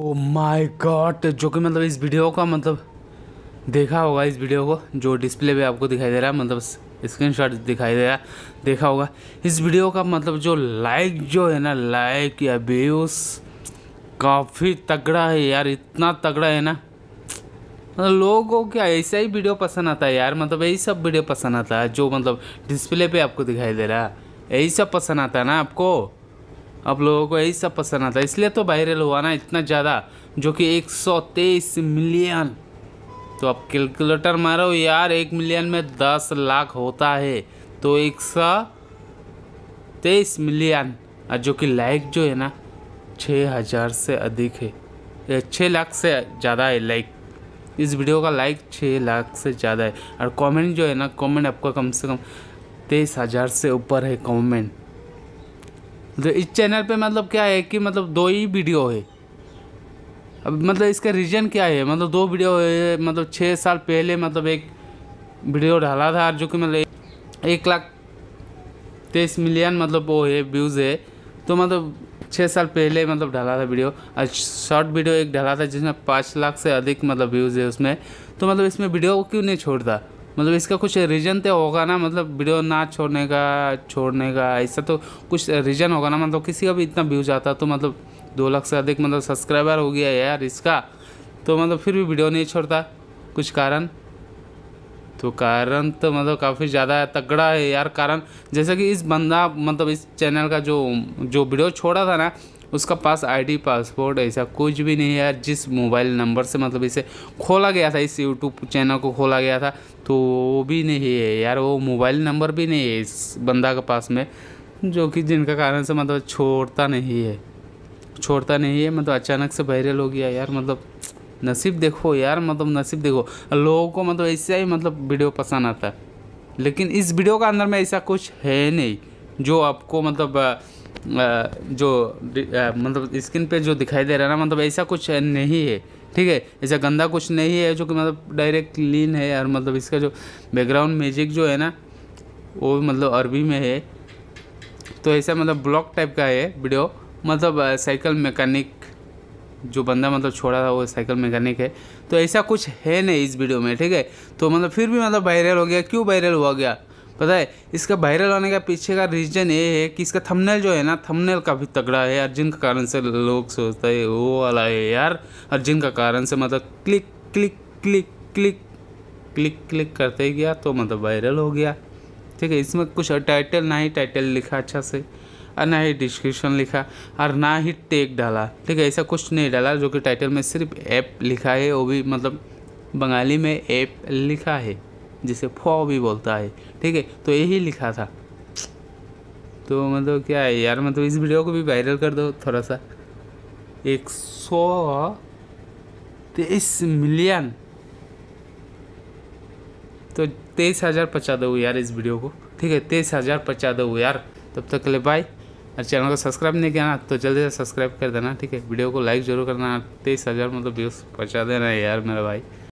oh my God जो कि मतलब इस वीडियो का मतलब देखा होगा इस वीडियो को जो डिस्प्ले पे आपको दिखाई दे रहा है मतलब स्क्रीनशॉट दिखाई दे रहा है देखा होगा इस वीडियो का मतलब जो लाइक जो है ना लाइक या व्यूज़ काफ़ी तगड़ा है यार इतना तगड़ा है ना मतलब लोगों को क्या ऐसा ही वीडियो पसंद आता है यार मतलब यही सब वीडियो पसंद आता है जो मतलब डिस्प्ले पे आपको दिखाई दे रहा है यही सब पसंद आता है ना आपको आप लोगों को यही सब पसंद आता है इसलिए तो वायरल हुआ ना इतना ज़्यादा जो कि 123 मिलियन तो आप कैलकुलेटर मारो यार एक मिलियन में दस लाख होता है तो एक सौ तेईस मिलियन और जो कि लाइक जो है ना छः हज़ार से अधिक है छः लाख से ज़्यादा है लाइक इस वीडियो का लाइक छः लाख से ज़्यादा है और कमेंट जो है ना कमेंट आपका कम से कम तेईस हज़ार से ऊपर है कमेंट तो इस चैनल पे मतलब क्या है कि मतलब दो ही वीडियो है अब मतलब इसका रीज़न क्या है मतलब दो वीडियो है मतलब छः साल पहले मतलब एक वीडियो डाला था जो कि मतलब एक लाख तेईस मिलियन मतलब वो है व्यूज़ है तो मतलब छः साल पहले मतलब डाला था वीडियो और शॉर्ट वीडियो एक डाला था जिसमें पाँच लाख से अधिक मतलब व्यूज़ है उसमें तो मतलब इसमें वीडियो क्यों नहीं छोड़ता मतलब इसका कुछ रीज़न तो होगा ना मतलब वीडियो ना छोड़ने का छोड़ने का ऐसा तो कुछ रीज़न होगा ना मतलब किसी का भी इतना व्यूज आता तो मतलब दो लाख से अधिक मतलब सब्सक्राइबर हो गया यार इसका तो मतलब फिर भी वीडियो नहीं छोड़ता कुछ कारण तो कारण तो मतलब काफ़ी ज़्यादा तगड़ा है यार कारण जैसे कि इस बंदा मतलब इस चैनल का जो जो वीडियो छोड़ा था ना उसका पास आईडी पासपोर्ट ऐसा कुछ भी नहीं है यार जिस मोबाइल नंबर से मतलब इसे खोला गया था इस यूट्यूब चैनल को खोला गया था तो वो भी नहीं है यार वो मोबाइल नंबर भी नहीं है इस बंदा के पास में जो कि जिनका कारण से मतलब छोड़ता नहीं है छोड़ता नहीं है मतलब अचानक से वायरल हो गया यार मतलब नसीब देखो यार मतलब नसीब देखो लोगों को मतलब ऐसा ही मतलब वीडियो पसंद आता है लेकिन इस वीडियो के अंदर में ऐसा कुछ है नहीं जो आपको मतलब जो मतलब स्क्रीन पे जो दिखाई दे रहा है ना मतलब ऐसा कुछ नहीं है ठीक है ऐसा गंदा कुछ नहीं है जो कि मतलब डायरेक्ट क्लीन है और मतलब इसका जो बैकग्राउंड म्यूजिक जो है ना वो मतलब अरबी में है तो ऐसा मतलब ब्लॉक टाइप का है वीडियो मतलब साइकिल मैकेनिक जो बंदा मतलब छोड़ा था वो साइकिल मैकेनिक है तो ऐसा कुछ है नहीं इस वीडियो में ठीक है तो मतलब फिर भी मतलब वायरल हो गया क्यों वायरल हुआ गया पता है इसका वायरल होने का पीछे का रीज़न ये है कि इसका थंबनेल जो है ना थंबनेल काफ़ी तगड़ा है अर्जुन का कारण से लोग सोचते हैं वो वाला है यार अर्जुन का कारण से मतलब click click click click click click करते गया तो मतलब वायरल हो गया ठीक है इसमें कुछ टाइटल ना ही टाइटल लिखा अच्छा से और ना ही डिस्क्रिप्शन लिखा और ना ही टेक डाला ठीक है ऐसा कुछ नहीं डाला जो कि टाइटल में सिर्फ ऐप लिखा है वो भी मतलब बंगाली में ऐप लिखा है जिसे फो भी बोलता है ठीक है तो यही लिखा था तो मतलब क्या है यार मतलब इस वीडियो को भी वायरल कर दो थोड़ा सा एक सौ तेईस मिलियन तो तेईस हज़ार पचा दो यार इस वीडियो को ठीक है तेईस हज़ार पचा दो यार तब तक के लिए बाय और चैनल को सब्सक्राइब नहीं किया ना तो जल्दी से सब्सक्राइब कर देना ठीक है वीडियो को लाइक जरूर करना तेईस हज़ार मतलब व्यूज़ पहुँचा देना यार मेरा भाई